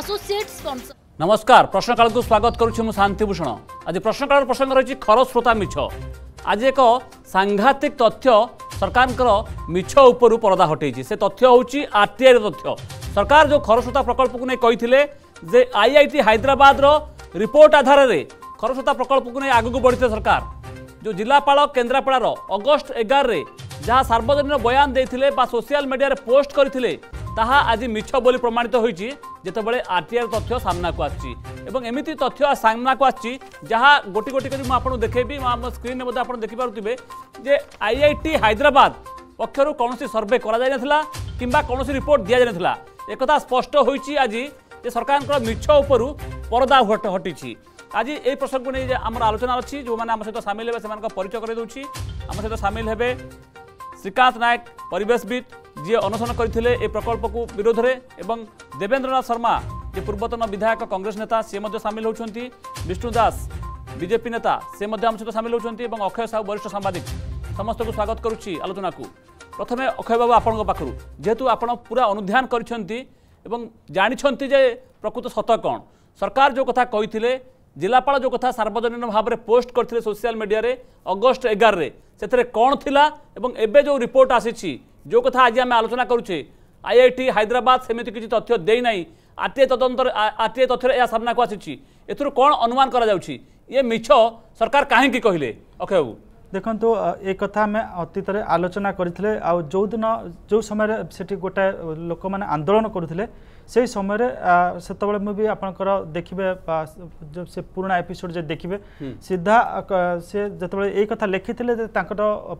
Associate sponsor নমস্কার প্রশ্নকালকু স্বাগত করছি মু শান্তিভূষণ আজ প্রশ্নকালর প্রসঙ্গ রয়েছে খরস্রোতা মিছ আজ এক সাংঘাতিক তথ্য সরকারঙ্কর মিছ উপরু পরদা হটাইছে সে তথ্য হচ্ছে আরটিআইর তথ্য সরকার যে খরস্রোতা প্রকল্পকে নিয়ে কে যে আইআইটি হাইদ্রাবাদর রিপোর্ট আধারে খরস্রোতা প্রকল্পকে নিয়ে আগুক বড়িছে সরকার যে জেলাপাল কেন্দ্রাপড়ার অগস্ট এগারে যা সার্বজনীন বয়ান দিয়ে বা সোশিয়াল মিডিয়ায় পোস্ট করে ତାହା ଆଜି ମିଛ ବୋଲି ପ୍ରମାଣିତ ହୋଇଛି ଯେତେବେଳେ ଆର୍ଟିଆଇ ତଥ୍ୟ ସାମ୍ନାକୁ ଆସିଛି ଏବଂ ଏମିତି ତଥ୍ୟ ସାମ୍ନାକୁ ଆସିଛି ଯାହା ଗୋଟି ଗୋଟି କରି ମୁଁ ଆପଣଙ୍କୁ ଦେଖେଇବି ଆମ ସ୍କ୍ରିନ୍ରେ ମଧ୍ୟ ଆପଣ ଦେଖିପାରୁଥିବେ ଯେ ଆଇଆଇଟି ହାଇଦ୍ରାବାଦ ପକ୍ଷରୁ କୌଣସି ସର୍ଭେ କରାଯାଇନଥିଲା କିମ୍ବା କୌଣସି ରିପୋର୍ଟ ଦିଆଯାଇନଥିଲା একথা স্পষ্ট হয়েছে আজ যে সরকার মিছ উপর পরদা হটিছি আজ এই প্রসঙ্গ নিয়ে আমার আলোচনা অছি যে আমার সহ সামিল হবে সে পরিচয় করে দেছি আমার সহ সামিল হবে ଶ୍ରୀକାନ୍ତ ନାୟକ ପରିବେଶବିତ୍ ଯିଏ ଅନଶନ କରିଥିଲେ ଏ ପ୍ରକଳ୍ପକୁ ବିରୋଧରେ ଏବଂ ଦେବେନ୍ଦ୍ରନାଥ ଶର୍ମା ଯେ ପୂର୍ବତନ ବିଧାୟକ କଂଗ୍ରେସ ନେତା ସେ ମଧ୍ୟ ସାମିଲ ହେଉଛନ୍ତି ବିଷ୍ଣୁ ଦାସ ବିଜେପି ନେତା ସେ ମଧ୍ୟ ଆମ ସହିତ ସାମିଲ ହେଉଛନ୍ତି ଏବଂ ଅକ୍ଷୟ ସାହୁ ବରିଷ୍ଠ ସାମ୍ବାଦିକ ସମସ୍ତଙ୍କୁ ସ୍ୱାଗତ କରୁଛି ଆଲୋଚନାକୁ ପ୍ରଥମେ ଅକ୍ଷୟ ବାବୁ ଆପଣଙ୍କ ପାଖରୁ ଯେହେତୁ ଆପଣ ପୁରା ଅନୁଧ୍ୟାନ କରିଛନ୍ତି ଏବଂ ଜାଣିଛନ୍ତି ଯେ ପ୍ରକୃତ ସତ କ'ଣ ସରକାର ଯେଉଁ କଥା କହିଥିଲେ ଜିଲ୍ଲାପାଳ ଯେଉଁ କଥା ସାର୍ବଜନୀନ ଭାବରେ ପୋଷ୍ଟ କରିଥିଲେ ସୋସିଆଲ ମିଡ଼ିଆରେ ଅଗଷ୍ଟ ଏଗାରରେ ସେଥିରେ କ'ଣ ଥିଲା ଏବଂ ଏବେ ଯେଉଁ ରିପୋର୍ଟ ଆସିଛି ଯେଉଁ କଥା ଆଜି ଆମେ ଆଲୋଚନା କରୁଛେ ଆଇଆଇଟି ହାଇଦ୍ରାବାଦ ସେମିତି କିଛି ତଥ୍ୟ ଦେଇନାହିଁ ଆର୍ଟିଆଇ ତଦନ୍ତରେ ଆର୍ଟିଆଇ ତଥ୍ୟରେ ଏହା ସାମ୍ନାକୁ ଆସିଛି ଏଥିରୁ କ'ଣ ଅନୁମାନ କରାଯାଉଛି ଇଏ ମିଛ ସରକାର କାହିଁକି କହିଲେ ଅକ୍ଷୟ ବାବୁ ଦେଖନ୍ତୁ ଏ କଥା ଆମେ ଅତୀତରେ ଆଲୋଚନା କରିଥିଲେ ଆଉ ଯେଉଁଦିନ ଯେଉଁ ସମୟରେ ସେଠି ଗୋଟାଏ ଲୋକମାନେ ଆନ୍ଦୋଳନ କରୁଥିଲେ সেই সময় সেতবে মু আপনার দেখবে সে পুরোনা এপিসোড যে দেখবে সিধা সে যেতবে এই কথা লিখি তাঁর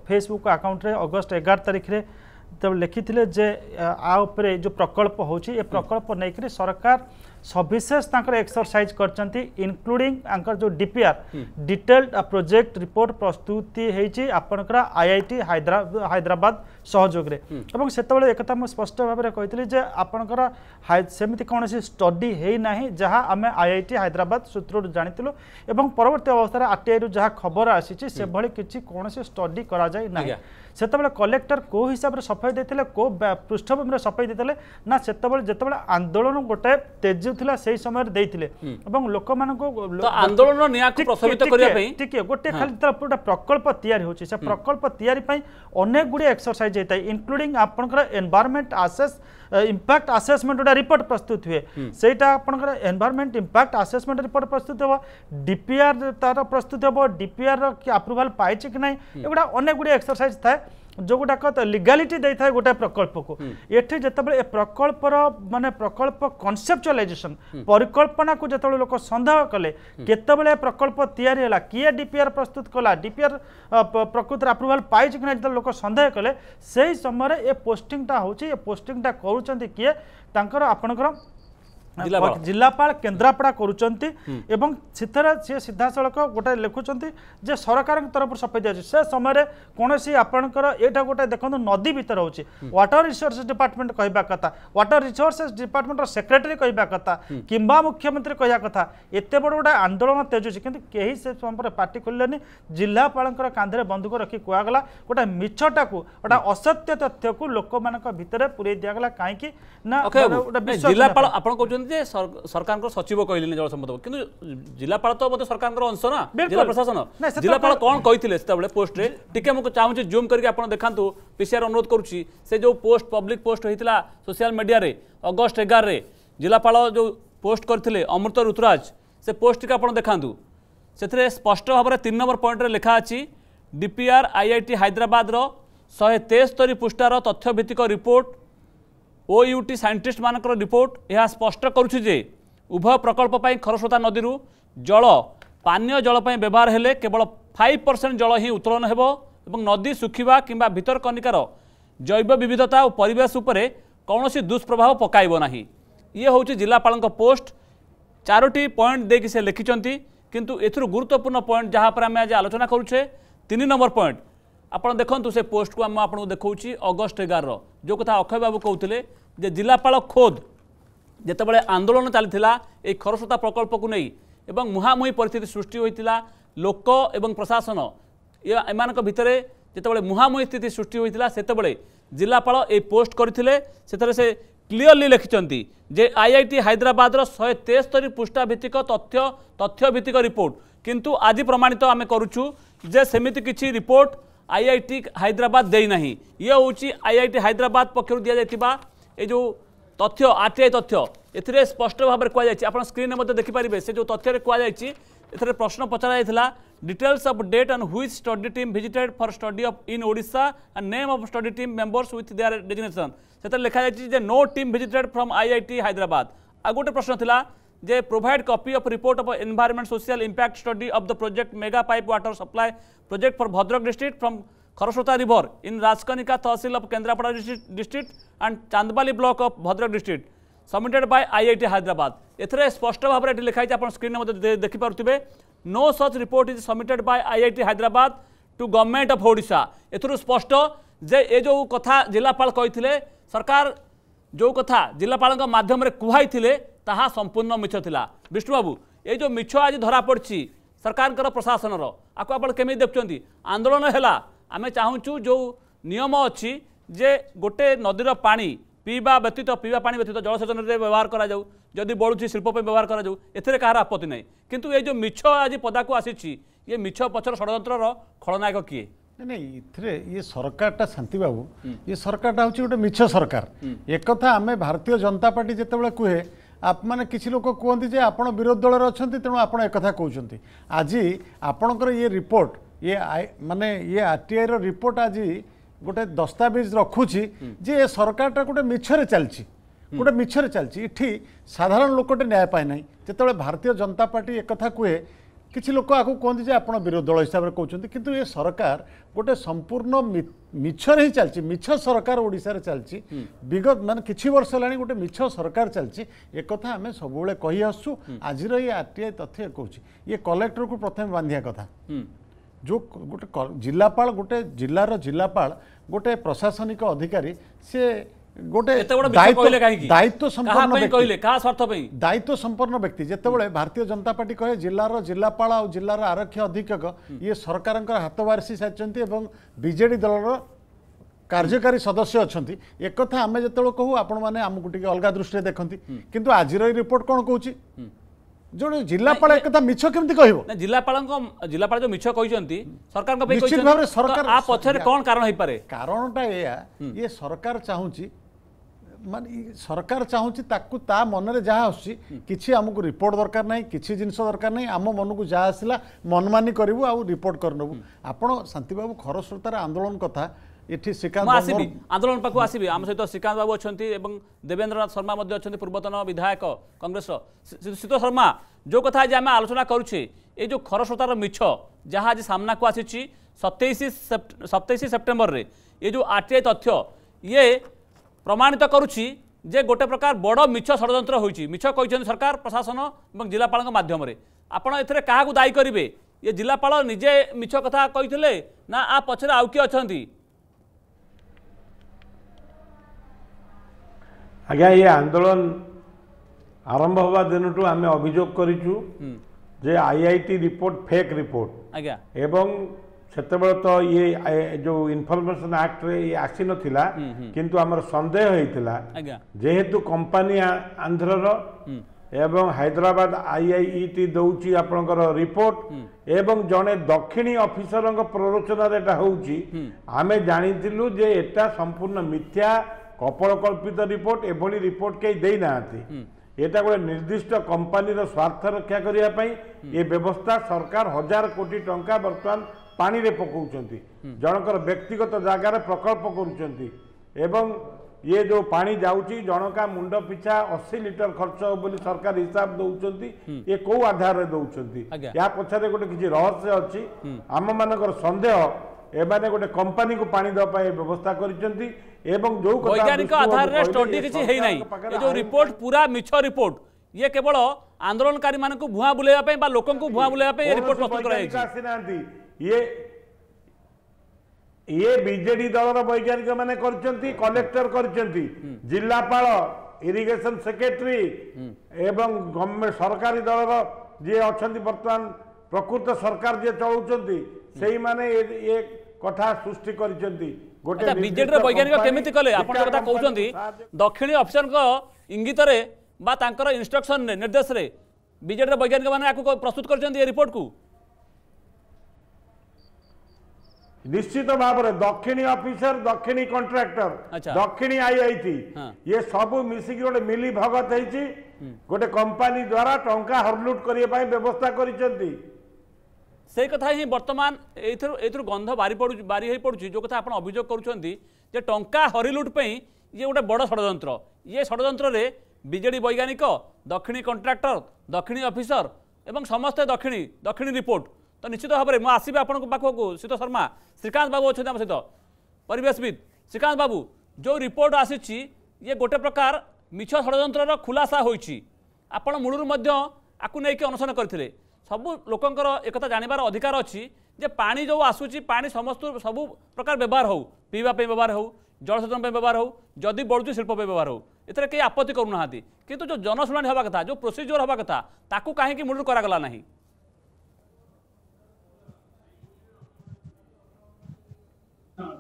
ফেসবুক আকাউন্টে অগস্ট এগার তারিখে যেতবে লিখি যে আ উপরে যে প্রকল্প হচ্ছে এ প্রকল্প নেই সরকার ସବିଶେଷ ତାଙ୍କର ଏକ୍ସରସାଇଜ୍ କରିଛନ୍ତି ଇନକ୍ଲୁଡିଂ ତାଙ୍କର ଯେଉଁ ଡିପିଆର୍ ଡିଟେଲ୍ଡ ପ୍ରୋଜେକ୍ଟ ରିପୋର୍ଟ ପ୍ରସ୍ତୁତି ହେଇଛି ଆପଣଙ୍କର ଆଇଆଇଟି ହାଇଦ୍ରାବାଦ ସହଯୋଗରେ ଏବଂ ସେତେବେଳେ ଏକଥା ମୁଁ ସ୍ପଷ୍ଟ ଭାବରେ କହିଥିଲି ଯେ ଆପଣଙ୍କର ସେମିତି କୌଣସି ଷ୍ଟଡି ହେଇନାହିଁ ଯାହା ଆମେ ଆଇଆଇଟି ହାଇଦ୍ରାବାଦ ସୂତ୍ରରୁ ଜାଣିଥିଲୁ ଏବଂ ପରବର୍ତ୍ତୀ ଅବସ୍ଥାରେ ଆର୍ଟିଆଇରୁ ଯାହା ଖବର ଆସିଛି ସେଭଳି କିଛି କୌଣସି ଷ୍ଟଡି କରାଯାଇ ନାହିଁ সেতবে কলেক্টর কেউ হিসাবে সফাই দিয়ে কেউ পৃষ্ঠভূমি সফাই দিয়ে না সেতবে যেতবে আন্দোলন গোটে তেজু লা সেই সময় দিয়ে এবং লোক আন্দোলন টিকিয়ে গোটে খালি গোটা প্রকল্প তৈরি হচ্ছে সে প্রকল্প তৈরি অনেক গুড়ি এক্সরসাইজ হয়ে থাকে ইনক্লুডিং আপনার এনভারমেন্ট আসেস ଇମ୍ପାକ୍ଟ ଆସେସମେଣ୍ଟ ଗୋଟେ ରିପୋର୍ଟ ପ୍ରସ୍ତୁତ ହୁଏ ସେଇଟା ଆପଣଙ୍କର ଏନଭାରମେଣ୍ଟ ଇମ୍ପାକ୍ଟ ଆସେସମେଣ୍ଟ ରିପୋର୍ଟ ପ୍ରସ୍ତୁତ ହେବ ଡିପିଆର୍ ତାର ପ୍ରସ୍ତୁତ ହେବ ଡିପିଆର୍ର ଆପ୍ରୁଭାଲ୍ ପାଇଛି କି ନାହିଁ ଏଗୁଡ଼ା ଅନେକ ଗୁଡ଼ିଏ ଏକ୍ସରସାଇଜ୍ ଥାଏ ଯୋଉଗୁଡ଼ାକ ଲିଗାଲିଟି ଦେଇଥାଏ ଗୋଟାଏ ପ୍ରକଳ୍ପକୁ ଏଠି ଯେତେବେଳେ ଏ ପ୍ରକଳ୍ପର ମାନେ ପ୍ରକଳ୍ପ କନସେପ୍ଚୁଆଲାଇଜେସନ୍ ପରିକଳ୍ପନାକୁ ଯେତେବେଳେ ଲୋକ ସନ୍ଦେହ କଲେ କେତେବେଳେ ପ୍ରକଳ୍ପ ତିଆରି ହେଲା କିଏ ଡିପିଆର୍ ପ୍ରସ୍ତୁତ କଲା ଡିପିଆର୍ ପ୍ରକୃତରେ ଆପ୍ରୁଭାଲ୍ ପାଇଛି କି ନାହିଁ ଯେତେବେଳେ ଲୋକ ସନ୍ଦେହ କଲେ ସେହି ସମୟରେ ଏ ପୋଷ୍ଟିଂଟା ହେଉଛି ଏ ପୋଷ୍ଟିଂଟା କରୁଛନ୍ତି କିଏ ତାଙ୍କର ଆପଣଙ୍କର জিলাপাল কেন্দরাপাড়া করুচন্তি এবং ছিতরা সে বিধাসালক গটা লেখুচন্তি যে সরকারৰ তৰফৰ সপহে যায়ছে সে সময়ৰে কোনেসী আপোনক এটা গটা দেখন্ত নদীৰ ভিতৰ হৈছে ওয়াটৰ রিসৰ্চেস ডিপাৰ্টমেন্ট কৈবা কথা ওয়াটৰ রিসৰ্চেস ডিপাৰ্টমেন্টৰ സെക്രട്ടറി কৈবা কথা কিম্বা মুখ্যমন্ত্রী কৈয়া কথা এতে বড়টা আন্দোলন তেজোজি কিন্তু কেহে সে সম্পৰ্কে পাৰ্টিকুল ননি জিলাপালৰ কাঁন্ধৰে বন্দুক ৰখি কোৱা গলা গটা মিছাটা কো এটা অসত্য তথ্যক লোকমানক ভিতৰে পুৰি দিয়া গলা কাৰকি না আপোনক জিলাপাল আপোনক ଯେ ସରକାରଙ୍କର ସଚିବ କହିଲେନି ଜଳ ସମ୍ପଦ କିନ୍ତୁ ଜିଲ୍ଲାପାଳ ତ ବୋଧେ ସରକାରଙ୍କର ଅଂଶ ନା ଜିଲ୍ଲା ପ୍ରଶାସନ ଜିଲ୍ଲାପାଳ କ'ଣ କହିଥିଲେ ସେତେବେଳେ ପୋଷ୍ଟରେ ଟିକେ ମୁଁ ଚାହୁଁଛି ଜୁମ୍ କରିକି ଆପଣ ଦେଖାନ୍ତୁ ପିସିଆର ଅନୁରୋଧ କରୁଛି ସେ ଯେଉଁ ପୋଷ୍ଟ ପବ୍ଲିକ ପୋଷ୍ଟ ହୋଇଥିଲା ସୋସିଆଲ ମିଡ଼ିଆରେ ଅଗଷ୍ଟ ଏଗାରରେ ଜିଲ୍ଲାପାଳ ଯେଉଁ ପୋଷ୍ଟ କରିଥିଲେ ଅମୃତ ଋତୁରାଜ ସେ ପୋଷ୍ଟଟିକୁ ଆପଣ ଦେଖାନ୍ତୁ ସେଥିରେ ସ୍ପଷ୍ଟ ଭାବରେ ତିନି ନମ୍ବର ପଏଣ୍ଟରେ ଲେଖା ଅଛି ଡିପିଆର୍ ଆଇଆଇଟି ହାଇଦ୍ରାବାଦର ଶହେ ତେସ୍ତରୀ ପୃଷ୍ଠାର ତଥ୍ୟଭିତ୍ତିକ ରିପୋର୍ଟ ଓୟୁଟି ସାଇଣ୍ଟିଷ୍ଟମାନଙ୍କର ରିପୋର୍ଟ ଏହା ସ୍ପଷ୍ଟ କରୁଛି ଯେ ଉଭୟ ପ୍ରକଳ୍ପ ପାଇଁ ଖରସ୍ରୋତା ନଦୀରୁ ଜଳ ପାନୀୟ ଜଳ ପାଇଁ ବ୍ୟବହାର ହେଲେ କେବଳ ଫାଇଭ ପରସେଣ୍ଟ ଜଳ ହିଁ ଉତ୍ତୋଳନ ହେବ ଏବଂ ନଦୀ ଶୁଖିବା କିମ୍ବା ଭିତରକନିକାର ଜୈବ ବିବିଧତା ଓ ପରିବେଶ ଉପରେ କୌଣସି ଦୁଷ୍ପ୍ରଭାବ ପକାଇବ ନାହିଁ ଇଏ ହେଉଛି ଜିଲ୍ଲାପାଳଙ୍କ ପୋଷ୍ଟ ଚାରୋଟି ପଏଣ୍ଟ ଦେଇକି ସେ ଲେଖିଛନ୍ତି କିନ୍ତୁ ଏଥିରୁ ଗୁରୁତ୍ୱପୂର୍ଣ୍ଣ ପଏଣ୍ଟ ଯାହା ଉପରେ ଆମେ ଆଜି ଆଲୋଚନା କରୁଛେ ତିନି ନମ୍ବର ପଏଣ୍ଟ ଆପଣ ଦେଖନ୍ତୁ ସେ ପୋଷ୍ଟକୁ ଆମେ ଆପଣଙ୍କୁ ଦେଖାଉଛି ଅଗଷ୍ଟ ଏଗାରର ଯେଉଁ କଥା ଅକ୍ଷୟ ବାବୁ କହୁଥିଲେ ଯେ ଜିଲ୍ଲାପାଳ ଖୋଦ୍ ଯେତେବେଳେ ଆନ୍ଦୋଳନ ଚାଲିଥିଲା ଏହି ଖରସ୍ରୋତା ପ୍ରକଳ୍ପକୁ ନେଇ ଏବଂ ମୁହାଁମୁହିଁ ପରିସ୍ଥିତି ସୃଷ୍ଟି ହୋଇଥିଲା ଲୋକ ଏବଂ ପ୍ରଶାସନ ଏମାନଙ୍କ ଭିତରେ ଯେତେବେଳେ ମୁହାଁମୁହିଁ ସ୍ଥିତି ସୃଷ୍ଟି ହୋଇଥିଲା ସେତେବେଳେ ଜିଲ୍ଲାପାଳ ଏହି ପୋଷ୍ଟ କରିଥିଲେ ସେଥିରେ ସେ କ୍ଲିଅରଲି ଲେଖିଛନ୍ତି ଯେ ଆଇଆଇଟି ହାଇଦ୍ରାବାଦର ଶହେ ତେସ୍ତରୀ ପୃଷ୍ଠାଭିତ୍ତିକ ତଥ୍ୟ ତଥ୍ୟଭିତ୍ତିକ ରିପୋର୍ଟ କିନ୍ତୁ ଆଜି ପ୍ରମାଣିତ ଆମେ କରୁଛୁ ଯେ ସେମିତି କିଛି ରିପୋର୍ଟ ଆଇଆଇଟି ହାଇଦ୍ରାବାଦ ଦେଇନାହିଁ ଇଏ ହେଉଛି ଆଇଆଇଟି ହାଇଦ୍ରାବାଦ ପକ୍ଷରୁ ଦିଆଯାଇଥିବା ଏ ଯେଉଁ ତଥ୍ୟ ଆର୍ଟିଆଇ ତଥ୍ୟ ଏଥିରେ ସ୍ପଷ୍ଟ ଭାବରେ କୁହାଯାଇଛି ଆପଣ ସ୍କ୍ରିନ୍ରେ ମଧ୍ୟ ଦେଖିପାରିବେ ସେ ଯେଉଁ ତଥ୍ୟରେ କୁହାଯାଇଛି ଏଥିରେ ପ୍ରଶ୍ନ ପଚରାଯାଇଥିଲା details of date and which study team visited for study of in Odisha and name of study team members with their designation ସେଥିରେ ଲେଖାଯାଇଛି ଯେ no team visited from IIT Hyderabad ଆଉ ଗୋଟେ ପ୍ରଶ୍ନ ଥିଲା जे provide copy of report of environment social impact study of the project mega pipe water supply project for Bhadrak district from Kharsota river in Rajkanika tehsil of Kendrapara district and Chandbali block of Bhadrak district submitted by IIT Hyderabad एथेरे स्पष्ट भाव में लिखाई आप screen में देखि पार्थे no such report is submitted by IIT Hyderabad to government of Odisha एथ स्पष्ट जे ये जो कथा जिलापाल कही सरकार जो कथा जिलापा मध्यम कुहई ता संपूर्ण मिछ था विष्णुबाबू ये जो मिछ आज धरा पड़ी सरकार प्रशासन आपको आप देखुं आंदोलन है आम चाहूँ जो नियम अच्छी जे गोटे नदीर पा पीवा व्यतीत पीवा पा व्यतीत जलसेचन व्यवहार करू जदि बढ़ुची शिल्प व्यवहार करू ए आपत्ति ना कितु जो मिछ आज पदाक आसी ये मिछ पछर षड़ खलनायक किए ନାଇଁ ନାଇଁ ଏଥିରେ ଇଏ ସରକାରଟା ଶାନ୍ତି ବାବୁ ଇଏ ସରକାରଟା ହେଉଛି ଗୋଟେ ମିଛ ସରକାର ଏକଥା ଆମେ ଭାରତୀୟ ଜନତା ପାର୍ଟି ଯେତେବେଳେ କୁହେ ମାନେ କିଛି ଲୋକ କୁହନ୍ତି ଯେ ଆପଣ ବିରୋଧୀ ଦଳରେ ଅଛନ୍ତି ତେଣୁ ଆପଣ ଏକଥା କହୁଛନ୍ତି ଆଜି ଆପଣଙ୍କର ଇଏ ରିପୋର୍ଟ ଇଏ ମାନେ ଇଏ ଆର୍ଟିଆଇର ରିପୋର୍ଟ ଆଜି ଗୋଟେ ଦସ୍ତାବିଜ ରଖୁଛି ଯେ ଏ ସରକାରଟା ଗୋଟେ ମିଛରେ ଚାଲିଛି ଗୋଟେ ମିଛରେ ଚାଲିଛି ଏଠି ସାଧାରଣ ଲୋକଟେ ନ୍ୟାୟ ପାଏ ନାହିଁ ଯେତେବେଳେ ଭାରତୀୟ ଜନତା ପାର୍ଟି ଏକଥା କୁହେ କିଛି ଲୋକ ଆକୁ କୁହନ୍ତି ଯେ ଆପଣ ବିରୋଧୀ ଦଳ ହିସାବରେ କହୁଛନ୍ତି କିନ୍ତୁ ଏ ସରକାର ଗୋଟେ ସମ୍ପୂର୍ଣ୍ଣ ମିଛରେ ହିଁ ଚାଲିଛି ମିଛ ସରକାର ଓଡ଼ିଶାରେ ଚାଲିଛି ବିଗତ ମାନେ କିଛି ବର୍ଷ ହେଲାଣି ଗୋଟେ ମିଛ ସରକାର ଚାଲିଛି ଏକଥା ଆମେ ସବୁବେଳେ କହି ଆସୁଛୁ ଆଜିର ଏଇ ଆର୍ ଟି ଆଇ ତଥ୍ୟ କହୁଛି ଇଏ କଲେକ୍ଟରକୁ ପ୍ରଥମେ ବାନ୍ଧିବା କଥା ଯେଉଁ ଗୋଟେ ଜିଲ୍ଲାପାଳ ଗୋଟେ ଜିଲ୍ଲାର ଜିଲ୍ଲାପାଳ ଗୋଟେ ପ୍ରଶାସନିକ ଅଧିକାରୀ ସେ গোটে দায়িত্ব সম্পন্ন ব্যক্তি যেতবে ভারতীয় জনতা পার্টি কে জেলার জেলাপাল আর জেলার আরক্ষী অধীক্ষক ইয়ে সরকার হাতবারিসি সারি এবং বিজেডি দলর କାର୍ଯ୍ୟକାରୀ ସଦସ୍ୟ ଅଛନ୍ତି ଏକଥା ଆମେ ଯେତେବେଳେ କହୁ ଆପଣମାନେ ଆମକୁ ଟିକେ ଅଲଗା ଦୃଷ୍ଟିରେ ଦେଖନ୍ତି କିନ୍ତୁ ଆଜିର ଏଇ ରିପୋର୍ଟ କ'ଣ କହୁଛି ଜଣେ ଜିଲ୍ଲାପାଳ ଏକଥା ମିଛ କେମିତି କହିବ ଜିଲ୍ଲାପାଳଙ୍କ ଜିଲ୍ଲାପାଳ ଯୋଉ ମିଛ କହିଛନ୍ତି ସରକାରଙ୍କ ପାଇଁ ନିଶ୍ଚିତ ଭାବରେ ସରକାର ଆ ପଛରେ କ'ଣ କାରଣ ହେଇପାରେ କାରଣଟା ଏଇଆ ଇଏ ସରକାର ଚାହୁଁଛି मान सरकार चाहूँगी ता मनरे जहाँ आस आमको रिपोर्ट दरकार ना कि जिन दरकार ना आम मन को जहाँ आसला मनमानी करूँ आ रिपोर्ट करनबू आप शांति बाबू खरस्रोतार आंदोलन कथा आंदोलन पाक आस सहित श्रीकांत बाबू अच्छा देवेन्द्रनाथ शर्मा अच्छा पूर्वतन विधायक कंग्रेस शीत शर्मा जो कथ आज आम आलोचना करुचे ये जो खरस्रोतार मिछ जहाँ आज सामना को आसी सतैश सतैश सेप्टेम्बर में ये जो आर टी आई तथ्य ये ପ୍ରମାଣିତ କରୁଛି ଯେ ଗୋଟେ ପ୍ରକାର ବଡ଼ ମିଛ ଷଡ଼ଯନ୍ତ୍ର ହୋଇଛି ମିଛ କହିଛନ୍ତି ସରକାର ପ୍ରଶାସନ ଏବଂ ଜିଲ୍ଲାପାଳଙ୍କ ମାଧ୍ୟମରେ ଆପଣ ଏଥିରେ କାହାକୁ ଦାୟୀ କରିବେ ଏ ଜିଲ୍ଲାପାଳ ନିଜେ ମିଛ କଥା କହିଥିଲେ ନା ଆ ପଛରେ ଆଉ କିଏ ଅଛନ୍ତି ଆଜ୍ଞା ଏ ଆନ୍ଦୋଳନ ଆରମ୍ଭ ହେବା ଦିନଠୁ ଆମେ ଅଭିଯୋଗ କରିଛୁ ଯେ I I T report fake report ଆଜ୍ଞା ଏବଂ ସେତେବେଳେ ତ ଇଏ ଯୋଉ ଇନଫର୍ମେସନ ଆକ୍ଟରେ ଇଏ ଆସିନଥିଲା କିନ୍ତୁ ଆମର ସନ୍ଦେହ ହେଇଥିଲା ଯେହେତୁ କମ୍ପାନୀ ଆନ୍ଧ୍ରର ଏବଂ ହାଇଦ୍ରାବାଦ ଆଇଆଇଇଟି ଦେଉଛି ଆପଣଙ୍କର ରିପୋର୍ଟ ଏବଂ ଜଣେ ଦକ୍ଷିଣୀ ଅଫିସରଙ୍କ ପ୍ରରୋଚନାରେ ଏଟା ହେଉଛି ଆମେ ଜାଣିଥିଲୁ ଯେ ଏଟା ସମ୍ପୂର୍ଣ୍ଣ ମିଥ୍ୟା କପଳକଳ୍ପିତ ରିପୋର୍ଟ ଏଭଳି ରିପୋର୍ଟ କେହି ଦେଇନାହାନ୍ତି এটা গোটে নির্দিষ্ট কোম্পানির স্বার্থ রক্ষা করা এ ব্যবস্থা সরকার হাজার কোটি টঙ্কা বর্তমান ପାଣିରେ ପକାଉଛନ୍ତି ଜଣଙ୍କର ବ୍ୟକ୍ତିଗତ ଜାଗାରେ ପ୍ରକଳ୍ପ କରୁଛନ୍ତି ଏବଂ ଇଏ ଯେଉଁ ପାଣି ଯାଉଛି ଜଣକା ମୁଣ୍ଡ ପିଛା ଅଶୀ ଲିଟର ଖର୍ଚ୍ଚ ହେବ ବୋଲି ସରକାର ହିସାବ ଦେଉଛନ୍ତି ଇଏ କୋଉ ଆଧାରରେ ଦେଉଛନ୍ତି ୟା ପଛରେ ଗୋଟେ କିଛି ରହସ୍ୟ ଅଛି ଆମମାନଙ୍କର ସନ୍ଦେହ ଏମାନେ ଗୋଟେ କମ୍ପାନୀକୁ ପାଣି ଦେବା ପାଇଁ ବ୍ୟବସ୍ଥା କରିଛନ୍ତି ଏବଂ ଯୋଉ ବୈଜ୍ଞାନିକ ଆଧାରରେ ଷ୍ଟଡି କିଛି ହେଇନାହିଁ ଏ ଯୋଉ ରିପୋର୍ଟ ପୁରା ମିଛ ରିପୋର୍ଟ ଇଏ କେବଳ ଆନ୍ଦୋଳନକାରୀମାନଙ୍କୁ ଭୁଆଁ ବୁଲେଇବା ପାଇଁ ବା ଲୋକଙ୍କୁ ଭୁଆଁ ବୁଲେଇବା ପାଇଁ ରିପୋର୍ଟ ପ୍ରସ୍ତୁତ କରାଯାଇଛି ଇଏ ଇଏ ବିଜେଡି ଦଳର ବୈଜ୍ଞାନିକ ମାନେ କରିଛନ୍ତି କଲେକ୍ଟର କରିଛନ୍ତି ଜିଲ୍ଲାପାଳ ଇରିଗେସନ ସେକ୍ରେଟେରୀ ଏବଂ ଗଭର୍ଣ୍ଣମେଣ୍ଟ ସରକାରୀ ଦଳର ଯିଏ ଅଛନ୍ତି ବର୍ତ୍ତମାନ ପ୍ରକୃତ ସରକାର ଯିଏ ଚଳଉଛନ୍ତି ସେଇମାନେ ଏ କଥା ସୃଷ୍ଟି କରିଛନ୍ତି ଗୋଟେ ବିଜେଡିର ବୈଜ୍ଞାନିକ କେମିତି କଲେ ଆପଣ କଥା କହୁଛନ୍ତି ଦକ୍ଷିଣୀ ଅଫିସରଙ୍କ ଇଙ୍ଗିତରେ ବା ତାଙ୍କର ଇନଷ୍ଟ୍ରକ୍ସନରେ ନିର୍ଦ୍ଦେଶରେ ବିଜେଡିର ବୈଜ୍ଞାନିକ ମାନେ ଆକୁ ପ୍ରସ୍ତୁତ କରିଛନ୍ତି ଏ ରିପୋର୍ଟକୁ निश्चित तो भाव में दक्षिणी अफिसर दक्षिणी कंट्राक्टर दक्षिणी आईआईटी हाँ। ये सब मिसिक गोटे मिली भगत होती गोटे कंपानी द्वारा टंका हरलुट करने व्यवस्था कर সেই কথা ହିଁ ବର୍ତ୍ତମାନ ଏଇଥିରୁ ଏଇଥିରୁ ଗନ୍ଧ ବାରି ପଡ଼ୁ ବାରି ହୋଇ ପଡ଼ୁଛି ଯେଉଁ କଥା ଆପଣ ଅଭିଯୋଗ କରୁଛନ୍ତି ଯେ ଟଙ୍କା ହରିଲୁଟ୍ ପାଇଁ ଇଏ ଗୋଟେ ବଡ଼ ଷଡ଼ଯନ୍ତ୍ର ଇଏ ଷଡ଼ଯନ୍ତ୍ରରେ ବିଜେଡ଼ି ବୈଜ୍ଞାନିକ ଦକ୍ଷିଣୀ କଣ୍ଟ୍ରାକ୍ଟର ଦକ୍ଷିଣୀ ଅଫିସର ଏବଂ ସମସ୍ତେ ଦକ୍ଷିଣୀ ଦକ୍ଷିଣୀ ରିପୋର୍ଟ ତ ନିଶ୍ଚିତ ଭାବରେ ମୁଁ ଆସିବି ଆପଣଙ୍କ ପାଖକୁ ଶ୍ରୀତ ଶର୍ମା ଶ୍ରୀକାନ୍ତ ବାବୁ ଅଛନ୍ତି ଆମ ସହିତ ପରିବେଶବିତ୍ ଶ୍ରୀକାନ୍ତ ବାବୁ ଯେଉଁ ରିପୋର୍ଟ ଆସିଛି ଇଏ ଗୋଟେ ପ୍ରକାର ମିଛ ଷଡ଼ଯନ୍ତ୍ରର ଖୁଲାସା ହୋଇଛି ଆପଣ ମୂଳରୁ ମଧ୍ୟ ଆକୁ ନେଇକି ଅନଶନ କରିଥିଲେ ସବୁ ଲୋକଙ୍କର ଏକଥା ଜାଣିବାର ଅଧିକାର ଅଛି ଯେ ପାଣି ଯେଉଁ ଆସୁଛି ପାଣି ସମସ୍ତ ସବୁ ପ୍ରକାର ବ୍ୟବହାର ହେଉ ପିଇବା ପାଇଁ ବ୍ୟବହାର ହେଉ ଜଳସେଚନ ପାଇଁ ବ୍ୟବହାର ହେଉ ଯଦି ବଢ଼ୁଛି ଶିଳ୍ପ ପାଇଁ ବ୍ୟବହାର ହେଉ ଏଥିରେ କେହି ଆପତ୍ତି କରୁନାହାନ୍ତି କିନ୍ତୁ ଯେଉଁ ଜନଶୁଣାଣି ହେବା କଥା ଯେଉଁ ପ୍ରୋସିଜିଓର ହେବା କଥା ତାକୁ କାହିଁକି ମୂଳରୁ କରାଗଲା ନାହିଁ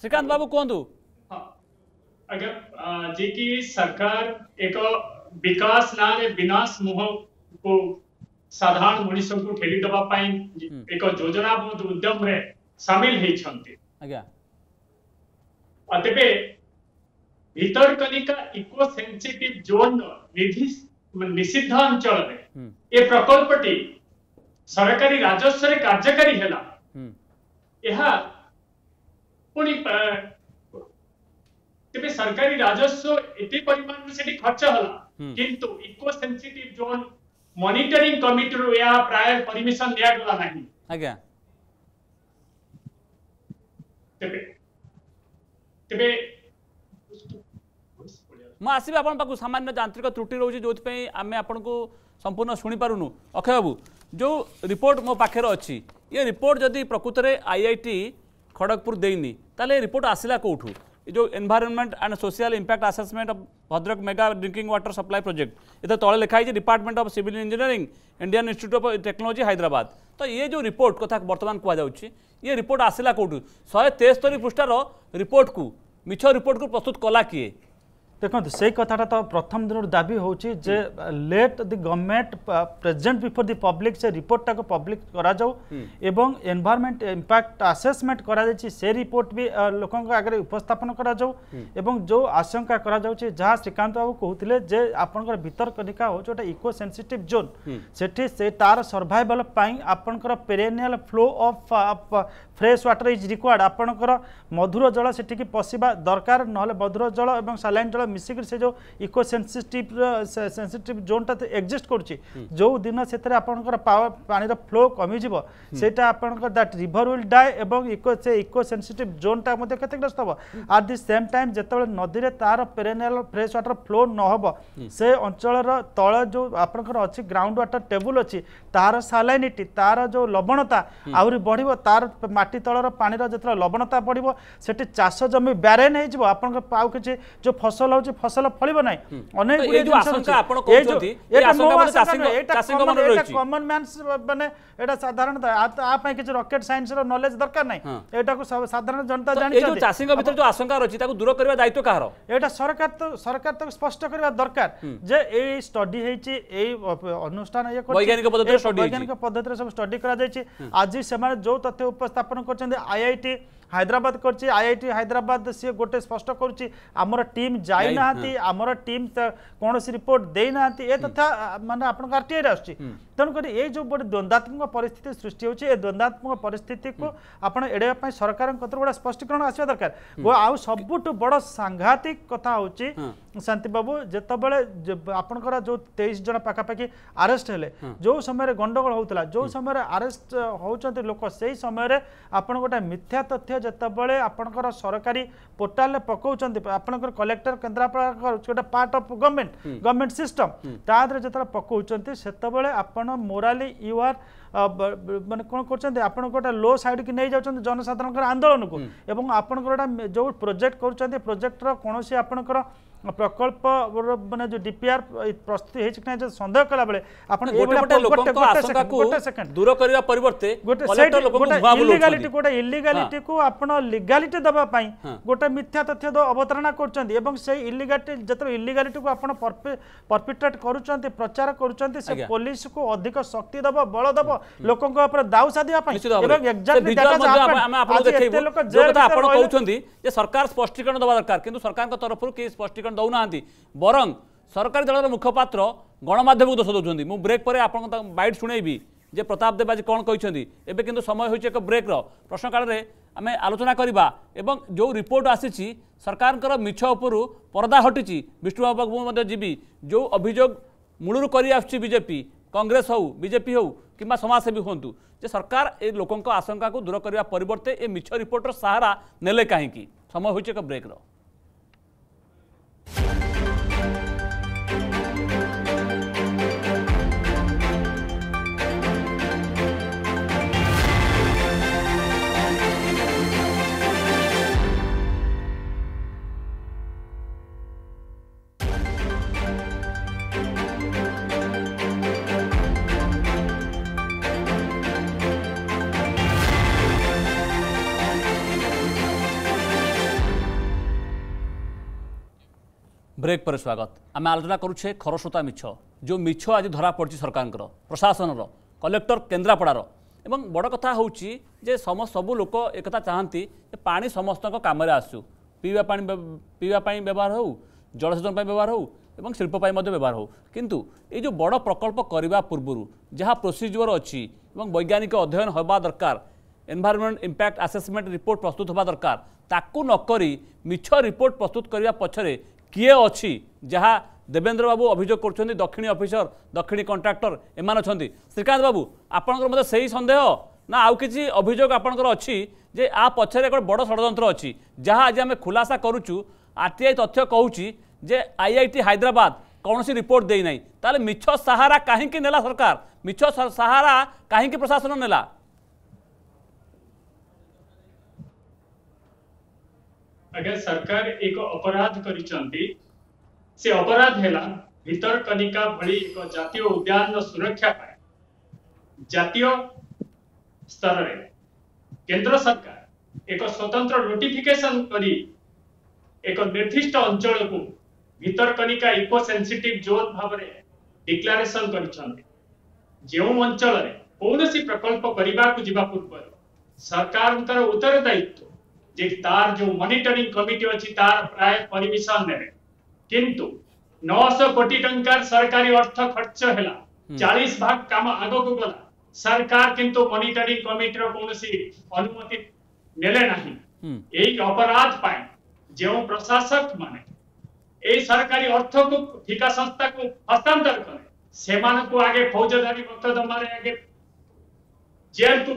श्रीकांत बाबू कौन दू सरकार एक विकास ना विनाश मुह को साधारण मनुष्य को ठेली दबा हम्म। एक योजना बहुत उद्यम रे शामिल इको सेंसिटिव जोन निषिद्ध अंचल रे हम्म। ए सरकारी राजस्व रे कार्यकारी हैला ಕುಣಿಪೆ ତେବେ ସରକାରୀ ରାଜସ୍ୱ ଏତେ ପରିମାଣରେ ସେଠି ଖର୍ଚ୍ଚ ହେଲା କିନ୍ତୁ ଇକୋ ସେନ୍ସିଟିଭ ଜୋନ୍ ମନିଟରିଂ କମିଟିରୁ ଏହା ପ୍ରାୟ ପରମିଶନ ଦିଆଗଲା ନାହିଁ ଆଜ୍ଞା ତେବେ ତେବେ ମୁଁ ଆସିବି ଆପଣଙ୍କ ପାଖକୁ ସାମାନ୍ୟ ଯାନ୍ତ୍ରିକ ତ୍ରୁଟି ରହୁଛି ଯେଉଁଥିପାଇଁ ଆମେ ଆପଣଙ୍କୁ ସମ୍ପୂର୍ଣ୍ଣ ଶୁଣିପାରୁନୁ ଅକ୍ଷୟ ବାବୁ ଯେଉଁ ରିପୋର୍ଟ ମୋ ପାଖରେ ଅଛି ଏ ରିପୋର୍ଟ ଯଦି ପ୍ରକୃତରେ ଆଇଆଇଟି खड़गपुर देनी तेल रिपोर्ट आसला कौटू जो এই and social impact social impact Bhadrak mega drinking water supply project supply तले लिखाई है department of civil engineering Indian institute of technology Hyderabad तो ये जो रिपोर्ट कथा बर्तमान कहु ये रिपोर्ट आसला कौटू शहे तेस्तरी पृष्ठार रिपोर्ट को मिछ रिपोर्ट को प्रस्तुत कला किए ଦେଖନ୍ତୁ ସେଇ କଥାଟା ତ ପ୍ରଥମ ଦିନରୁ ଦାବି ହେଉଛି ଯେ let the government present before the public ସେ ରିପୋର୍ଟଟାକୁ ପବ୍ଲିକ୍ କରାଯାଉ ଏବଂ ଏନ୍ଭାରମେଣ୍ଟ ଇମ୍ପାକ୍ଟ ଆସେସମେଣ୍ଟ କରାଯାଇଛି ସେ ରିପୋର୍ଟ ବି ଲୋକଙ୍କ ଆଗରେ ଉପସ୍ଥାପନ କରାଯାଉ ଏବଂ ଯେଉଁ ଆଶଙ୍କା କରାଯାଉଛି ଯାହା ଶ୍ରୀକାନ୍ତ ବାବୁ କହୁଥିଲେ ଯେ ଆପଣଙ୍କର ଭିତରକନିକା ହେଉଛି ଗୋଟେ ଇକୋ ସେନ୍ସିଟିଭ୍ ଜୋନ୍ ସେଠି ସେ ତାର ସର୍ଭାଇଭାଲ ପାଇଁ ଆପଣଙ୍କର perennial flow of fresh water is required ଆପଣଙ୍କର ମଧୁର ଜଳ ସେଠିକି ପଶିବା ଦରକାର ନହେଲେ ମଧୁର ଜଳ ଏବଂ ସାଲାଇନ୍ ଜଳ মিশিকি সে যে ইকো সেনসিটিভ সেনসিটিভ জোনটা এক্সিস্ট করছে যেদিন সেতরে আপনার পাওয়ার পানির ফ্লো কমিযোগ সেটা আপনার দ্যাট রিভর উইল ডাই এবং ইকো সে ইকো সেনসিটিভ জোনটা মধ্যে ক্ষতিগ্রস্ত হব আট দি সেম টাইম যেতবে নদীরে তার পেরেনিয়াল ফ্রেশ ওয়াটার ফ্লো নহব সে অঞ্চলর তল যে আপনার অছি গ্রাউন্ড ওয়াটার টেবুল অছি তার সালাইনিটি তার যে লবণতা আহরি বড় তার মাটি তলর পানির যেত লবণতা বড় সেটি চাষ জমি ব্যারেন হয়ে যাব আপনার আউ কিছু যে ফসল ହେଉଛି ଫସଲ ଫଳିବ ନାହିଁ ଅନେକ କମନ୍ ମ୍ୟାନ୍ସ ମାନେ ଏଇଟା ସାଧାରଣତଃ ଆ ପାଇଁ କିଛି ରକେଟ୍ ସାଇନ୍ସର ନଲେଜ ଦରକାର ନାହିଁ ଏଇଟାକୁ ସାଧାରଣ ଜନତା ଜାଣିଛନ୍ତି ଚାଷୀଙ୍କ ଭିତରେ ଯେଉଁ ଆଶଙ୍କା ରହିଛି ତାକୁ ଦୂର କରିବା ଦାୟିତ୍ୱ କାହାର ଏଇଟା ସରକାର ତ ସରକାର ତାକୁ ସ୍ପଷ୍ଟ କରିବା ଦରକାର ଯେ ଏଇ ଷ୍ଟଡି ହେଇଛି ଏଇ ଅନୁଷ୍ଠାନ ଇଏ ବୈଜ୍ଞାନିକ ପଦ୍ଧତିରେ ସବୁ ଷ୍ଟଡି କରାଯାଇଛି ଆଜି ସେମାନେ ଯେଉଁ ତଥ୍ୟ ଉପସ୍ଥାପନ କରିଛନ୍ତି ଆଇଆଇଟି হায়দ্রাবাদ করছে আইআইটি হায়দ্রাবাদ সে গোটে স্পষ্ট করছে আমার টিম যাই না আমার টিম কৌশি রিপোর্ট দেই না এ তথা মানে আপনার আরটিআই আসছে তেমকি এই যে গোটে দ্বন্দ্বাত্মক পরিস্থিতি সৃষ্টি হচ্ছে এই দ্বন্দ্বাত্মক পরিস্থিতি আপনার এড়াইবা সরকার গোটা স্পষ্টীকরণ আসা দরকার আউ সবু বড় সাংঘাতিক কথা হচ্ছে শান্তিবাবু যেতবে আপনার যে তেইশ জন পাখাপাখি আরেস্ট হলে যে সময় গন্ডগোল হোলা যে সময় আরেস্ট হচ্ছেন লোক সেই সময় আপনার গোটা মিথ্যা তথ্য যেতবে আপনার সরকারি পোর্টাল পকাউন আপনার কলেক্টর কেন্দ্রাপড়া গোটে part of government government system তাদের যেত পকাউন সেতবে আপনার মোরালি ইউ আর মানে কোণ করছেন আপনার গোটা লো সাইডকে নিয়ে যাচ্ছেন জনসাধারণের আন্দোলনকে এবং আপনার যে প্রোজেক্ট করছেন প্রোজেক্টর কোণী আপনার प्रकल्प मैंने जो डीपीआर प्रस्तुत होइछि कि ना कला बेले दूर करबा परिवर्ते को आपण लीगालिटी दबा गोटे मिथ्या तथ्य अवतारणा करछंती एवं से को आपण परपिट्रेट प्रचार करूछंती पुलिस को अधिक शक्ति दबो बळ दबो हाँ। लोकक दाउ सादिया पई सरकार स्पष्टीकरण दबा दरकार किंतु सरकार के स्पष्टीकरण ଟ୍ରିଟମେଣ୍ଟ ଦେଉନାହାନ୍ତି ବରଂ ସରକାରୀ ଦଳର ମୁଖପାତ୍ର ଗଣମାଧ୍ୟମକୁ ଦୋଷ ଦେଉଛନ୍ତି ମୁଁ ବ୍ରେକ୍ ପରେ ଆପଣଙ୍କୁ ତାଙ୍କ ବାଇଟ୍ ଶୁଣେଇବି ଯେ ପ୍ରତାପ ଦେବ ଆଜି କ'ଣ କହିଛନ୍ତି ଏବେ କିନ୍ତୁ ସମୟ ହୋଇଛି ଏକ ବ୍ରେକ୍ର ପ୍ରଶ୍ନକାଳରେ ଆମେ ଆଲୋଚନା କରିବା ଏବଂ ଯେଉଁ ରିପୋର୍ଟ ଆସିଛି ସରକାରଙ୍କର ମିଛ ଉପରୁ ପରଦା ହଟିଛି ବିଷ୍ଣୁବାବୁ ମୁଁ ମଧ୍ୟ ଯିବି ଯେଉଁ ଅଭିଯୋଗ ମୂଳରୁ କରିଆସୁଛି ବିଜେପି କଂଗ୍ରେସ ହେଉ ବିଜେପି ହେଉ କିମ୍ବା ସମାଜସେବୀ ହୁଅନ୍ତୁ ଯେ ସରକାର ଏ ଲୋକଙ୍କ ଆଶଙ୍କାକୁ ଦୂର କରିବା ପରିବର୍ତ୍ତେ ଏ ମିଛ ରିପୋର୍ଟର ସାହାରା ନେଲେ କାହିଁକି ସମୟ ହୋଇଛି ଏକ ବ୍ରେକ୍ର Thank you. ব্রেক পরে স্বাগত আমি আলোচনা করুছে খরস্রোতা মিছ যে মিছ আজ ধরা পড়ছে সরকারঙ্কর প্রশাসনর কলেক্টর কেন্দ্রাপড়ার এবং বড় কথা হচ্ছে যে সবু লোক একথা চাহান্তি যে পা সমস্ত কামরে আসু পিবা পা পিবা ব্যবহার হোক জলসেচন ব্যবহার হোক এবং শিল্প ব্যবহার হোক কিন্তু এই যে বড় প্রকল্প করা পূর্বর যা প্রোসিজর অছি এবং বৈজ্ঞানিক অধ্যয়ন হওয়া দরকার এনভায়রনমেন্ট ইম্প্যাক্ট আসেসমেন্ট রিপোর্ট প্রস্তুত হওয়া দরকার তাকে নকরি মিছ রিপোর্ট প্রস্তুত করা পছরে କିଏ ଅଛି ଯାହା ଦେବେନ୍ଦ୍ର ବାବୁ ଅଭିଯୋଗ କରୁଛନ୍ତି ଦକ୍ଷିଣୀ ଅଫିସର ଦକ୍ଷିଣୀ କଣ୍ଟ୍ରାକ୍ଟର ଏମାନେ ଅଛନ୍ତି ଶ୍ରୀକାନ୍ତ ବାବୁ ଆପଣଙ୍କର ମଧ୍ୟ ସେହି ସନ୍ଦେହ ନା ଆଉ କିଛି ଅଭିଯୋଗ ଆପଣଙ୍କର ଅଛି ଯେ ଆ ପଛରେ ଗୋଟେ ବଡ଼ ଷଡ଼ଯନ୍ତ୍ର ଅଛି ଯାହା ଆଜି ଆମେ ଖୁଲାସା କରୁଛୁ ଆର୍ଟିଆଇ ତଥ୍ୟ କହୁଛି ଯେ ଆଇଆଇଟି ହାଇଦ୍ରାବାଦ କୌଣସି ରିପୋର୍ଟ ଦେଇନାହିଁ ତାହେଲେ ମିଛ ସାହାରା କାହିଁକି ନେଲା ସରକାର ମିଛ ସାହାରା କାହିଁକି ପ୍ରଶାସନ ନେଲା अगर सरकार एक अपराध से अपराध हेला भीतर कनिका भली एक जातीय उद्यान सुरक्षा पाए जातीय स्तर रे केंद्र सरकार एक स्वतंत्र नोटिफिकेशन करी एक निर्दिष्ट अंचल को Bhitarkanika eco sensitive zone भाबरे डिक्लेरेशन कर छंदे जेउ अंचल रे कोनोसी प्रकल्प करबा को जीवा पूर्व सरकार उत्तरदायित्व ठीक तार जो मॉनिटरिंग कमिटी अच्छी तार प्राय परमिशन ने किंतु 900 कोटी टंका सरकारी अर्थ खर्च हैला 40 भाग काम आगो को गला सरकार किंतु मॉनिटरिंग कमिटी रो कोनसी अनुमति नेले नाही एक अपराध पाए जेव प्रशासक माने ए सरकारी अर्थ को ठिका संस्था को हस्तांतर करे सेमान को आगे फौजदारी मुकदमा रे आगे जेल को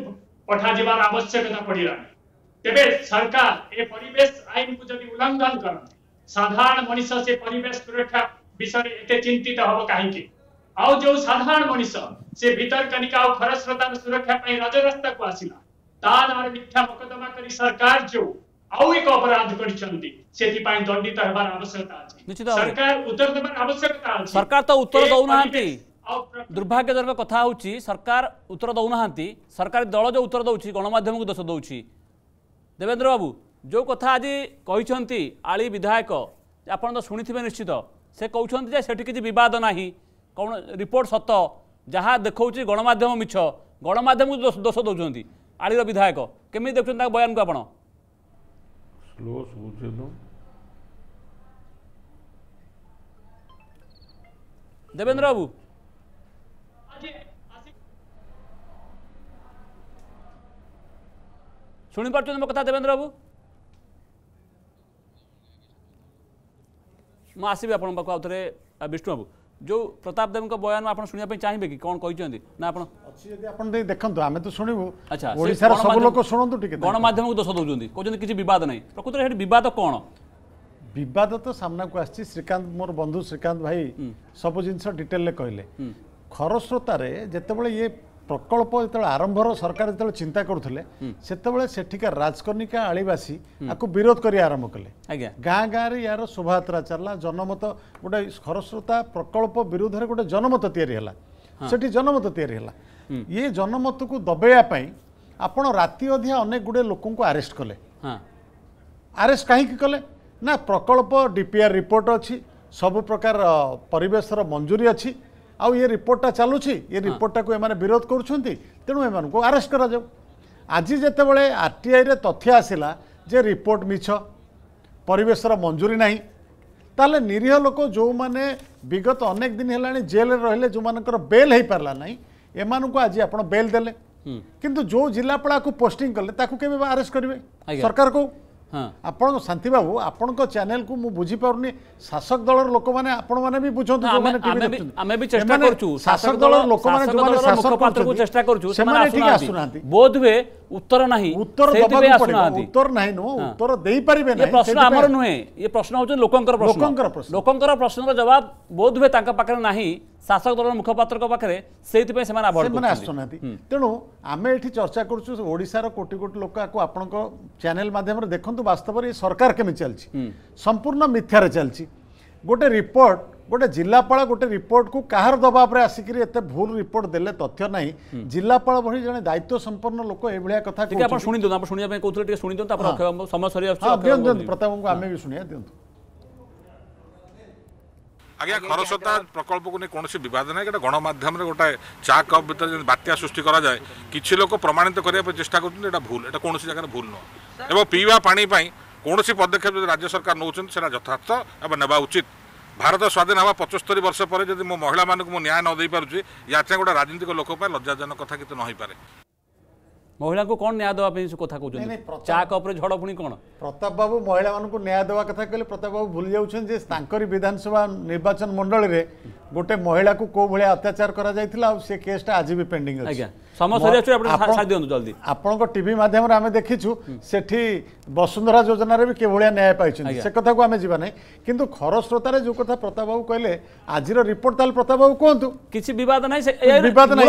पठा जेबार आवश्यकता पड़ी रहा তেবে সরকার এ পরিবেশ আইন কু যদি উল্লঙ্ঘন করতে সাধারণ মানুষ সে পরিবেশ সুরক্ষা বিষয়ে এতে চিন্তিত হব কাহিকি আউ যে সাধারণ মানুষ সে ভিতরকনিকা আউ খরস্রোতার সুরক্ষা পাই রাজরাস্তাকু আসিলা তা নাঁরে মিথ্যা মকদ্দমা করি সরকার যে আউ এক অপরাধ করিছন্তি সেথিপাই দণ্ডিত হবার আবশ্যকতা আছে সরকার উত্তর দেবার আবশ্যকতা আছে সরকার তো উত্তর দৌ নাহান্তি ଦୁର୍ଭାଗ୍ୟଜନକ କଥା ହେଉଛି ସରକାର ଉତ୍ତର ଦେଉନାହାନ୍ତି ସରକାରୀ ଦଳ ଯେଉଁ ଉତ୍ତର ଦେଉଛି ଗଣମାଧ୍ୟମକୁ ଦୋଷ ଦେଉଛି ଦେବେନ୍ଦ୍ର ବାବୁ ଯେଉଁ କଥା ଆଜି କହିଛନ୍ତି ଆଳି ବିଧାୟକ ଆପଣ ତ ଶୁଣିଥିବେ ନିଶ୍ଚିତ ସେ କହୁଛନ୍ତି ଯେ ସେଠି କିଛି ବିବାଦ ନାହିଁ କ'ଣ ରିପୋର୍ଟ ସତ ଯାହା ଦେଖାଉଛି ଗଣମାଧ୍ୟମ ମିଛ ଗଣମାଧ୍ୟମକୁ ଦୋଷ ଦେଉଛନ୍ତି ଆଳିର ବିଧାୟକ କେମିତି ଦେଖୁଛନ୍ତି ତାଙ୍କ ବୟାନକୁ ଆପଣ ସ୍ଲୋ ଦେବେନ୍ଦ୍ର ବାବୁ শুনিপারছেন মো কথা দেবেন্দ্র বাবু ମୁଁ ଆସିବି ଆପଣଙ୍କ ପାଖକୁ ଆଉ ଥରେ ବିଷ୍ଣୁ ବାବୁ ଯେଉଁ ପ୍ରତାପ ଦେବଙ୍କ ବୟାନ ଆପଣ ଶୁଣିବା ପାଇଁ ଚାହିଁବେ କି କ'ଣ କହିଛନ୍ତି ନା ଆପଣ ଅଛି ଯଦି ଆପଣ ଟିକେ ଦେଖନ୍ତୁ ଆମେ ତ ଶୁଣିବୁ ଆଚ୍ଛା ଓଡ଼ିଶାର ସବୁ ଲୋକ ଶୁଣନ୍ତୁ ଟିକେ ଗଣମାଧ୍ୟମକୁ ଦୋଷ ଦେଉଛନ୍ତି କହୁଛନ୍ତି କିଛି ବିବାଦ ନାହିଁ ପ୍ରକୃତରେ ସେଠି ବିବାଦ କ'ଣ ବିବାଦ ତ ସାମ୍ନାକୁ ଆସିଛି ଶ୍ରୀକାନ୍ତ ମୋର ବନ୍ଧୁ ଶ୍ରୀକାନ୍ତ ଭାଇ ସବୁ ଜିନିଷ ଡିଟେଲରେ କହିଲେ ଖରସ୍ରୋତାରେ ଯେତେବେଳେ ଇଏ ପ୍ରକଳ୍ପ ଯେତେବେଳେ ଆରମ୍ଭର ସରକାର ଯେତେବେଳେ ଚିନ୍ତା କରୁଥିଲେ ସେତେବେଳେ ସେଠିକା ରାଜକନିକା ଆଳିବାସୀ ଆକୁ ବିରୋଧ କରିବା ଆରମ୍ଭ କଲେ ଆଜ୍ଞା ଗାଁ ଗାଁରେ ଏହାର ଶୋଭାଯାତ୍ରା ଚାଲିଲା ଜନମତ ଗୋଟେ ଖରସ୍ରୋତା ପ୍ରକଳ୍ପ ବିରୁଦ୍ଧରେ ଗୋଟେ ଜନମତ ତିଆରି ହେଲା ସେଠି ଜନମତ ତିଆରି ହେଲା ଇଏ ଜନମତକୁ ଦବେଇବା ପାଇଁ ଆପଣ ରାତି ଅଧିଆ ଅନେକ ଗୁଡ଼ିଏ ଲୋକଙ୍କୁ ଆରେଷ୍ଟ କଲେ ଆରେଷ୍ଟ କାହିଁକି କଲେ ନା ପ୍ରକଳ୍ପ ଡିପିଆର୍ ରିପୋର୍ଟ ଅଛି ସବୁ ପ୍ରକାର ପରିବେଶର ମଞ୍ଜୁରୀ ଅଛି ଆଉ ଏ ରିପୋର୍ଟଟା ଚାଲୁଛି ଏ ରିପୋର୍ଟଟାକୁ ଏମାନେ ବିରୋଧ କରୁଛନ୍ତି ତେଣୁ ଏମାନଙ୍କୁ ଆରେଷ୍ଟ କରାଯାଉ ଆଜି ଯେତେବେଳେ ଆର୍ଟିଆଇରେ ତଥ୍ୟ ଆସିଲା ଯେ ରିପୋର୍ଟ ମିଛ ପରିବେଶର ମଞ୍ଜୁରୀ ନାହିଁ ତାହେଲେ ନିରୀହ ଲୋକ ଯେଉଁମାନେ ବିଗତ ଅନେକ ଦିନ ହେଲାଣି ଜେଲ୍ରେ ରହିଲେ ଯେଉଁମାନଙ୍କର ବେଲ୍ ହେଇପାରିଲା ନାହିଁ ଏମାନଙ୍କୁ ଆଜି ଆପଣ ବେଲ୍ ଦେଲେ କିନ୍ତୁ ଯେଉଁ ଜିଲ୍ଲାପାଳ ଆକୁ ପୋଷ୍ଟିଂ କଲେ ତାକୁ କେବେ ଆରେଷ୍ଟ କରିବେ ସରକାର କହୁ ଆପଣଙ୍କ ଶାନ୍ତି ବାବୁ ଆପଣଙ୍କ ଚ୍ୟାନେଲକୁ ମୁଁ ବୁଝିପାରୁନି ଶାସକ ଦଳର ଲୋକମାନେ ଆପଣମାନେ ବି ବୁଝନ୍ତୁ ଆମେ ବି ଚେଷ୍ଟା କରୁଛୁ ଶାସକ ଦଳର ଲୋକମାନେ ଶାସକ ପାତ୍ରକୁ ଚେଷ୍ଟା କରୁଛୁ ସେମାନେ ଠିକ ଆସୁନାହାନ୍ତି ବୋଧ ହୁଏ ଉତ୍ତର ନାହିଁ ଉତ୍ତର ଦେବାକୁ ପଡିବ ଉତ୍ତର ନାହିଁ ନୁହଁ ଉତ୍ତର ଦେଇ ପ୍ରଶ୍ନ ଆମର ନୁହେଁ ଏ ପ୍ରଶ୍ନ ହଉଛି ଲୋକଙ୍କର ଲୋକଙ୍କର ପ୍ରଶ୍ନର ଜବାବ ବୋଧ ହୁଏ ତାଙ୍କ ପାଖରେ ନାହିଁ ଶାସକ ଦଳର ମୁଖପାତ୍ରଙ୍କ ପାଖରେ ସେଇଥିପାଇଁ ସେମାନେ ସେମାନେ ଆସୁନାହାନ୍ତି ତେଣୁ ଆମେ ଏଠି ଚର୍ଚ୍ଚା କରୁଛୁ ଓଡ଼ିଶାର କୋଟି କୋଟି ଲୋକ ଆକୁ ଆପଣଙ୍କ ଚ୍ୟାନେଲ ମାଧ୍ୟମରେ ଦେଖନ୍ତୁ ବାସ୍ତବରେ ଏ ସରକାର କେମିତି ଚାଲିଛି ସମ୍ପୂର୍ଣ୍ଣ ମିଥ୍ୟାରେ ଚାଲିଛି ଗୋଟେ ରିପୋର୍ଟ ଗୋଟେ ଜିଲ୍ଲାପାଳ ଗୋଟେ ରିପୋର୍ଟକୁ କାହାର ଦବାବରେ ଆସିକିରି ଏତେ ଭୁଲ ରିପୋର୍ଟ ଦେଲେ ତଥ୍ୟ ନାହିଁ ଜିଲ୍ଲାପାଳ ଭଳି ଜଣେ ଦାୟିତ୍ୱ ସମ୍ପନ୍ନ ଲୋକ ଏଭଳିଆ କଥା ଆପଣ ଶୁଣିଦିଅନ୍ତୁ ଆପଣ ଶୁଣିବା ପାଇଁ କହୁଥିଲେ ଟିକେ ଶୁଣିଦିଅନ୍ତୁ ଆପଣ ସମୟ ସରି ଆସୁଛି ଦିଅନ୍ତୁ ଦିଅନ୍ତୁ ପ୍ରତାପଙ୍କୁ ଆମେ ବି ଶୁଣିବା ଦିଅନ୍ତୁ আজ্ঞা খরস্রোতা প্রকল্পক নিয়ে কোণী বিবাদ না এটা গণমাধ্যমে গোটা চা কপ ভিতরে যে বাত্যা সৃষ্টি করা যায় কিছু লোক প্রমাণিত করার চেষ্টা করছেন এটা ভুল এটা কোণী জায়গার ভুল নয় এবং পিবা পাঁচ কৌশি পদক্ষেপ যদি রাজ্য সরকার নেছেন সেটা যথার্থ এবং নেওয়া উচিত ଭାରତ ସ୍ୱାଧୀନ ହେବା ପଞ୍ଚସ୍ତରୀ ବର୍ଷ ପରେ ଯଦି ମୋ ମହିଳାମାନଙ୍କୁ ମୁଁ ନ୍ୟାୟ ନ ଦେଇପାରୁଛି ୟା ଚାହିଁ ଗୋଟେ ରାଜନୈତିକ ଲୋକ ପାଇଁ ଲଜ୍ଜାଜନକ କଥା କିନ୍ତୁ ନ ହୋଇପାରେ ମହିଳାଙ୍କୁ କ'ଣ ନ୍ୟାୟ ଦେବା ପାଇଁ ସେ କଥା କହୁଛନ୍ତି ଚା କପ୍ରେ ଝଡ଼ ପୁଣି କ'ଣ ପ୍ରତାପ ବାବୁ ମହିଳାମାନଙ୍କୁ ନ୍ୟାୟ ଦେବା କଥା କହିଲେ ପ୍ରତାପ ବାବୁ ଭୁଲି ଯାଉଛନ୍ତି ଯେ ତାଙ୍କରି ବିଧାନସଭା ନିର୍ବାଚନ ମଣ୍ଡଳୀରେ ଗୋଟେ ମହିଳାକୁ କେଉଁ ଭଳିଆ ଅତ୍ୟାଚାର କରାଯାଇଥିଲା ଆଉ ସେ କେସ୍ଟା ଆଜି ବି ପେଣ୍ଡିଂ ଅଛି ଆଜ୍ଞା আপনার টিভি মাধ্যমে আমি দেখিছু সেটি বসুন্ধরা যোজনার কিভাবে ন্যায় পাইছেন সে কথা আমি যা না কিন্তু খরস্রোতার যে কথা প্রতাপ বাবু কে আজির রিপোর্ট তাহলে প্রতাপ বাবু কুহতু কিছু বিবাদ নাই বিবাদ নাই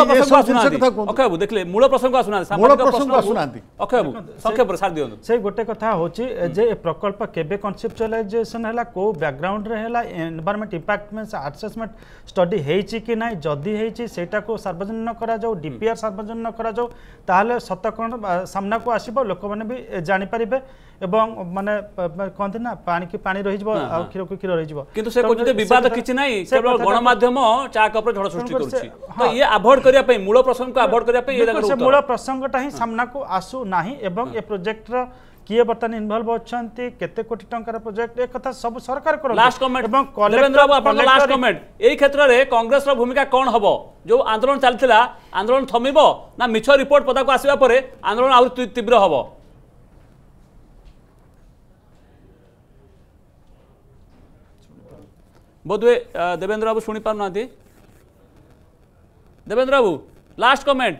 অক্ষয় বাবু দেখলে মূল প্রসঙ্গ আসু না মূল প্রসঙ্গ আসু না অক্ষয় বাবু সংক্ষেপে সার দিও সেই গোটে কথা হচ্ছে যে প্রকল্প কেবে কনসেপচুয়ালাইজেসন হেলা কো ব্যাকগ্রাউন্ড রে হেলা এনভায়রনমেন্ট ইম্প্যাক্ট মেন্স আসেসমেন্ট স্টডি হয়েছে কি নাই যদি হয়েছে সেটাকে সার্বজনীন করা যাও ডিপিআর ସାର୍ବଜନୀନ କରାଯାଉ ତାହେଲେ ସତ କ'ଣ ସାମ୍ନାକୁ ଆସିବ ଲୋକମାନେ ବି ଜାଣିପାରିବେ ଏବଂ ମାନେ କହନ୍ତି ନା ପାଣିକି ପାଣି ରହିଯିବ ଆଉ କ୍ଷୀରକୁ କ୍ଷୀର ରହିଯିବ କିନ୍ତୁ ସେ କହୁଛନ୍ତି ବିବାଦ କିଛି ନାହିଁ କେବଳ ଗଣମାଧ୍ୟମ ଚା କପରେ ଝଡ଼ ସୃଷ୍ଟି କରୁଛି ତ ଇଏ ଆଭଏଡ୍ କରିବା ପାଇଁ ମୂଳ ପ୍ରସଙ୍ଗକୁ ଆଭଏଡ୍ କରିବା ପାଇଁ ମୂଳ ପ୍ରସଙ୍ଗଟା ହିଁ ସାମ୍ନାକୁ ଆସୁନାହିଁ ଏବଂ ଏ ପ୍ରୋଜେକ୍ଟର किए बर्तमान इनभल्व अच्छा केते कोटी प्रोजेक्ट एक सब सरकार क्षेत्र में कंग्रेस भूमिका कौन हम जो आंदोलन चलता आंदोलन थमिबो ना मिछ रिपोर्ट पदाको आसीबा परे आंदोलन आउर तीव्र बोधवे देवेंद्र बाबू शुणी पार ना देवेंद्र बाबू लास्ट कमेंट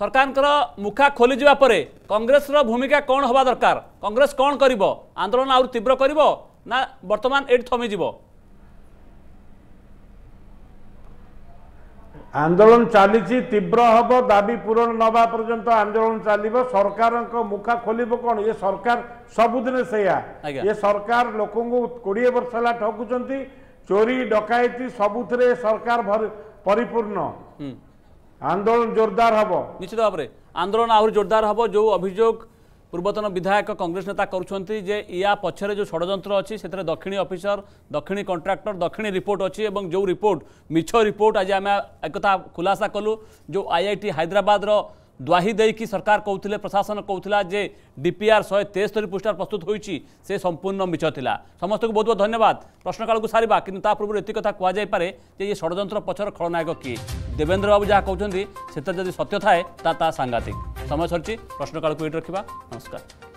सरकार मुखा खोली जावा কংগ্রেসর ভূমিকা কণ হওয়া দরকার কংগ্রেস কণ করব আন্দোলন আহ তীব্র করব না বর্তমান এটি থমিযিব আন্দোলন চালিছি তীব্র হব দাবি পূরণ নবা পর্যন্ত আন্দোলন চালিব সরকারଙ୍କ মুখা খোলিব কোন ইয়ে সরকার সবুদিন সেয়া ইয়ে সরকার লোকଙ୍କୁ কোড়িয়ে বর্ষ হল ঠকুଛନ୍ତି চোরি ডকায়তি সবুথিরে সরকার পরিপূর্ণ আন্দোলন জোরদার হব নিশ্চিত ভাবে ଆନ୍ଦୋଳନ ଆହୁରି ଜୋରଦାର ହେବ ଯେଉଁ ଅଭିଯୋଗ ପୂର୍ବତନ ବିଧାୟକ କଂଗ୍ରେସ ନେତା କରୁଛନ୍ତି ଯେ ୟା ପଛରେ ଯେଉଁ ଷଡ଼ଯନ୍ତ୍ର ଅଛି ସେଥିରେ ଦକ୍ଷିଣୀ ଅଫିସର ଦକ୍ଷିଣୀ କଣ୍ଟ୍ରାକ୍ଟର ଦକ୍ଷିଣୀ ରିପୋର୍ଟ ଅଛି ଏବଂ ଯେଉଁ ରିପୋର୍ଟ ମିଛ ରିପୋର୍ଟ ଆଜି ଆମେ ଏକଥା ଖୁଲାସା କଲୁ ଯେଉଁ ଆଇଆଇଟି ହାଇଦ୍ରାବାଦର ଦ୍ୱାହି ଦେଇକି ସରକାର କହୁଥିଲେ ପ୍ରଶାସନ କହୁଥିଲା ଯେ ଡିପିଆର୍ ଶହେ ତେସ୍ତରୀ ପୃଷ୍ଠାର ପ୍ରସ୍ତୁତ ହୋଇଛି ସେ ସମ୍ପୂର୍ଣ୍ଣ ମିଛ ଥିଲା ସମସ୍ତଙ୍କୁ ବହୁତ ବହୁତ ଧନ୍ୟବାଦ ପ୍ରଶ୍ନକାଳକୁ ସାରିବା କିନ୍ତୁ ତା ପୂର୍ବରୁ ଏତିକି କଥା କୁହାଯାଇପାରେ ଯେ ଏ ଷଡ଼ଯନ୍ତ୍ର ପଛର ଖଳନାୟକ କିଏ ଦେବେନ୍ଦ୍ର ବାବୁ ଯାହା କହୁଛନ୍ତି ସେଥିରେ ଯଦି ସତ୍ୟ ଥାଏ ତା ତା ସାଂଘାତିକ ସମୟ ସରିଛି ପ୍ରଶ୍ନକାଳକୁ ଏଇଠି ରଖିବା ନମସ୍କାର